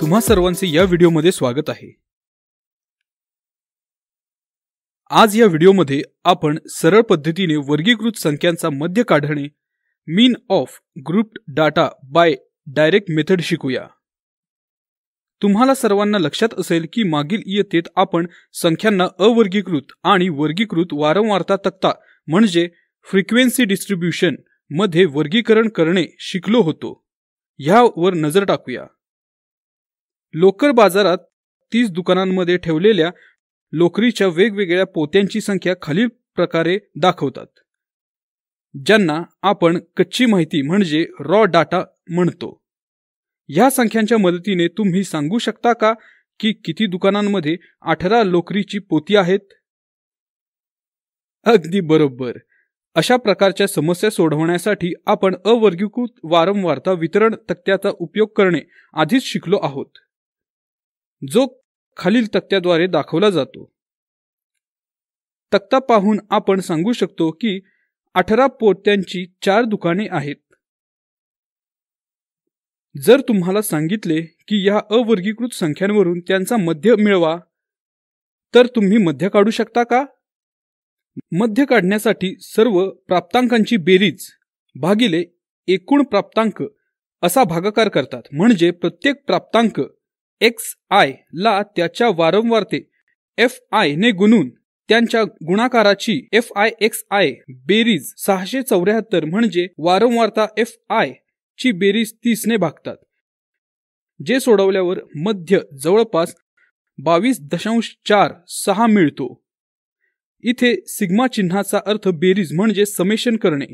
तुम्हा सर्वांचे या व्हिडिओमध्ये स्वागत आहे आज या व्हिडिओमध्ये आपण सरळ पद्धतीने वर्गीकृत संख्यांचा मध्य काढणे mean of grouped data by direct method शिकूया तुम्हाला सर्वांना लक्षात असेल की मागील इयत्तेत आपण संख्यांना अवर्गीकृत आणि वर्गीकृत वारंवारता तक्ता म्हणजे फ्रिक्वेन्सी डिस्ट्रीब्युशन मध्ये वर्गीकरण करणे शिकलो होतो ह्यावर नजर टाकूया लोकर बाजारात तीस दुकानांमध्ये ठेवलेल्या लोकरीच्या वेगवेगळ्या पोत्यांची संख्या खालील प्रकारे दाखवतात ज्यांना आपण कच्ची माहिती म्हणजे रॉ डाटा म्हणतो ह्या संख्यांच्या मदतीने तुम्ही सांगू शकता का की किती दुकानांमध्ये अठरा लोकरीची पोती आहेत अगदी बरोबर अशा प्रकारच्या समस्या सोडवण्यासाठी आपण अवर्गीकृत वारंवारता वितरण तक्त्याचा उपयोग करणे आधीच शिकलो आहोत जो खालील तक्त्याद्वारे दाखवला जातो तक्ता पाहून आपण सांगू शकतो की अठरा पोत्यांची चार दुकाने आहेत जर तुम्हाला सांगितले की या अवर्गीकृत संख्यांवरून त्यांचा मध्य मिळवा तर तुम्ही मध्य काढू शकता का मध्य काढण्यासाठी सर्व प्राप्तांकांची बेरीज भागिले एकूण प्राप्तांक असा भागाकार करतात म्हणजे प्रत्येक प्राप्तांक एक्स आय ला त्याच्या वारंवारते एफ आय ने गुणून त्यांच्या गुणाकाराची एफ आय एक्स आय बेरीज सहाशे चौऱ्याहत्तर म्हणजे वारंवारता एफ आय ची बेरीज तीसने भागतात जे सोडवल्यावर मध्य जवळपास बावीस दशांश चार सहा मिळतो इथे सिग्मा चिन्हाचा अर्थ बेरीज म्हणजे समेशन करणे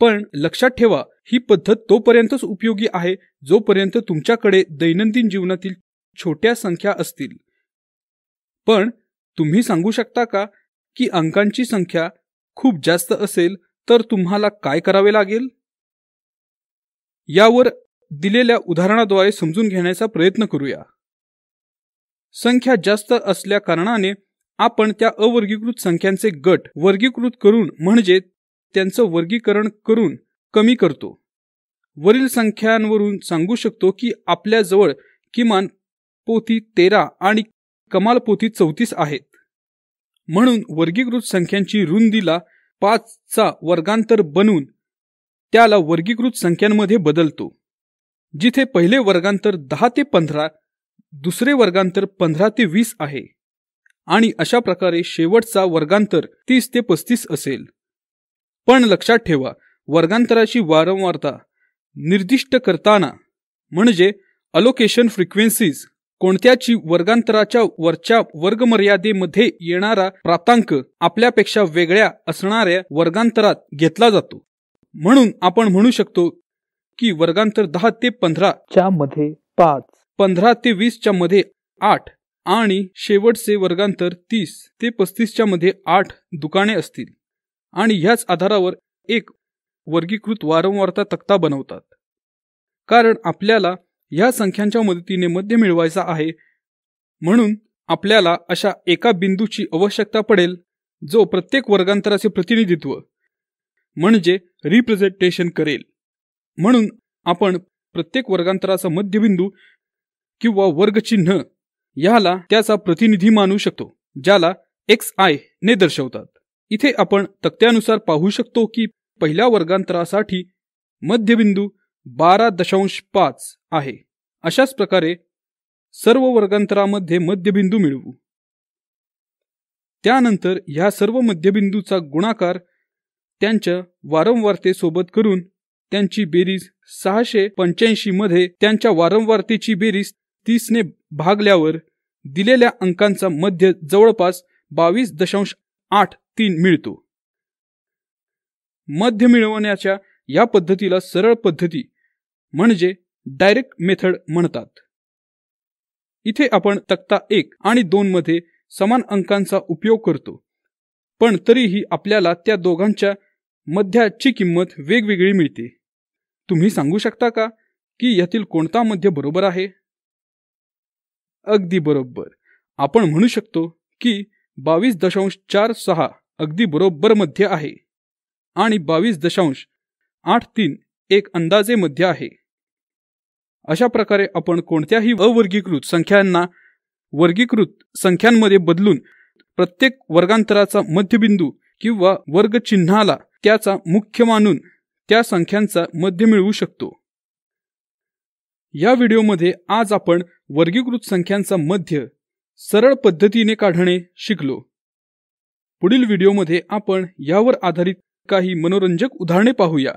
पण लक्षात ठेवा ही पद्धत तोपर्यंतच उपयोगी आहे जोपर्यंत तुमच्याकडे दैनंदिन जीवनातील छोट्या संख्या असतील पण तुम्ही सांगू शकता का की अंकांची संख्या खूप जास्त असेल तर तुम्हाला काय करावे लागेल यावर दिलेल्या उदाहरणाद्वारे समजून घेण्याचा प्रयत्न करूया संख्या जास्त असल्या कारणाने आपण त्या अवर्गीकृत संख्यांचे गट वर्गीकृत करून म्हणजे त्यांचं वर्गीकरण करून कमी करतो वरील संख्यांवरून सांगू शकतो की आपल्याजवळ किमान पोथी तेरा आणि कमाल पोथी चौतीस आहेत म्हणून वर्गीकृत संख्यांची रुंदीला पाचचा वर्गांतर बनून त्याला वर्गीकृत संख्यांमध्ये बदलतो जिथे पहिले वर्गांतर दहा ते पंधरा दुसरे वर्गांतर पंधरा ते वीस आहे आणि अशा प्रकारे शेवटचा वर्गांतर तीस ते पस्तीस असेल पण लक्षात ठेवा वर्गांतराची वारंवारता निर्दिष्ट करताना म्हणजे अलोकेशन फ्रिक्वेन्सीज कोणत्याची वर्गांतराच्या वरच्या वर्गमर्यादेमध्ये येणारा प्रातांक आपल्यापेक्षा वेगळ्या असणाऱ्या वर्गांतरात घेतला जातो म्हणून आपण म्हणू शकतो की वर्गांतर दहा ते पंधरा च्या मध्ये पाच पंधरा ते च्या मध्ये आठ आणि शेवटचे वर्गांतर तीस ते पस्तीसच्या मध्ये आठ दुकाने असतील आणि ह्याच आधारावर एक वर्गीकृत वारंवारता तक्ता बनवतात कारण आपल्याला या संख्यांच्या मदतीने मध्य मिळवायचा आहे म्हणून आपल्याला अशा एका बिंदूची आवश्यकता पडेल जो प्रत्येक वर्गांतराचे प्रतिनिधित्व म्हणजे रिप्रेझेंटेशन करेल म्हणून आपण प्रत्येक वर्गांतराचा मध्यबिंदू किंवा वर्गचिन्ह याला त्याचा प्रतिनिधी मानू शकतो ज्याला एक्स आय ने दर्शवतात इथे आपण तक्त्यानुसार पाहू शकतो की पहिल्या वर्गांतरासाठी मध्यबिंदू बारा दशांश पाच आहे अशाच प्रकारे सर्व वर्गांतरामध्ये मध्यबिंदू मिळवू त्यानंतर ह्या सर्व मध्यबिंदूचा गुणाकार त्यांच्या वारंवारतेसोबत करून त्यांची बेरीज सहाशे पंच्याऐंशी मध्ये त्यांच्या वारंवारतेची बेरीज तीसने भागल्यावर दिलेल्या अंकांचा मध्य जवळपास बावीस दशांश आठ तीन मिळतो मध्य मिळवण्याच्या या पद्धतीला सरळ पद्धती म्हणजे डायरेक्ट मेथड म्हणतात इथे आपण तक्ता एक आणि दोन मध्ये समान अंकांचा उपयोग करतो पण तरीही आपल्याला त्या दोघांच्या मध्याची किंमत वेगवेगळी मिळते तुम्ही सांगू शकता का की यातील कोणता मध्य बरोबर आहे अगदी बरोबर आपण म्हणू शकतो की बावीस दशांश चार सहा अगदी बरोबर मध्य आहे आणि बावीस दशांश आठ तीन एक अंदाजे मध्य आहे अशा प्रकारे आपण कोणत्याही अवर्गीकृत संख्यांना वर्गीकृत संख्यांमध्ये बदलून प्रत्येक वर्गांतराचा मध्यबिंदू किंवा वर्गचिन्हाला त्याचा मुख्य मानून त्या संख्यांचा मध्य मिळवू शकतो या व्हिडिओमध्ये आज आपण वर्गीकृत संख्यांचा मध्य सरळ पद्धतीने काढणे शिकलो पुढील व्हिडिओमध्ये आपण यावर आधारित काही मनोरंजक उदाहरणे पाहूया